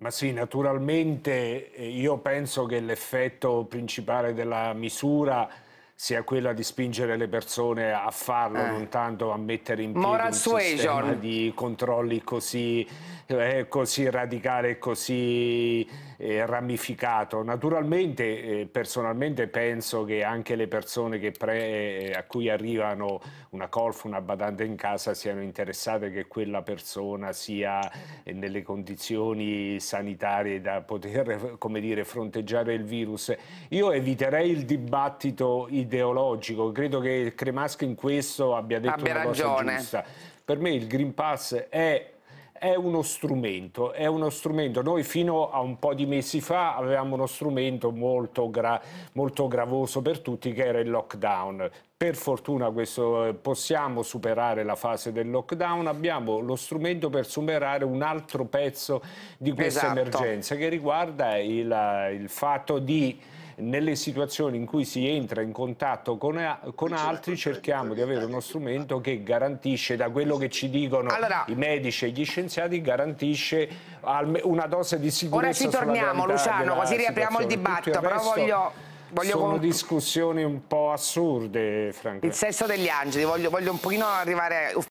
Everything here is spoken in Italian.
Ma sì, naturalmente eh, io penso che l'effetto principale della misura sia quella di spingere le persone a farlo, eh. non tanto a mettere in piedi Moral un suasion. di controlli così, eh, così radicale e così eh, ramificato. Naturalmente, eh, personalmente penso che anche le persone pre, eh, a cui arrivano una colf, una badante in casa siano interessate che quella persona sia eh, nelle condizioni sanitarie da poter dire, fronteggiare il virus. Io eviterei il dibattito ideologico, credo che Cremaschi in questo abbia detto abbia una ragione. cosa giusta. Per me il Green Pass è è uno strumento, è uno strumento. Noi fino a un po' di mesi fa avevamo uno strumento molto, gra molto gravoso per tutti che era il lockdown. Per fortuna questo, eh, possiamo superare la fase del lockdown, abbiamo lo strumento per superare un altro pezzo di questa esatto. emergenza che riguarda il, il fatto di nelle situazioni in cui si entra in contatto con, con certo, altri certo. cerchiamo di avere uno strumento che garantisce, da quello che ci dicono allora, i medici e gli scienziati, garantisce una dose di sicurezza. Ora ci torniamo Luciano, così riapriamo il dibattito, però voglio... Voglio Sono con... discussioni un po' assurde, francamente. Il sesso degli angeli, voglio, voglio un pochino arrivare...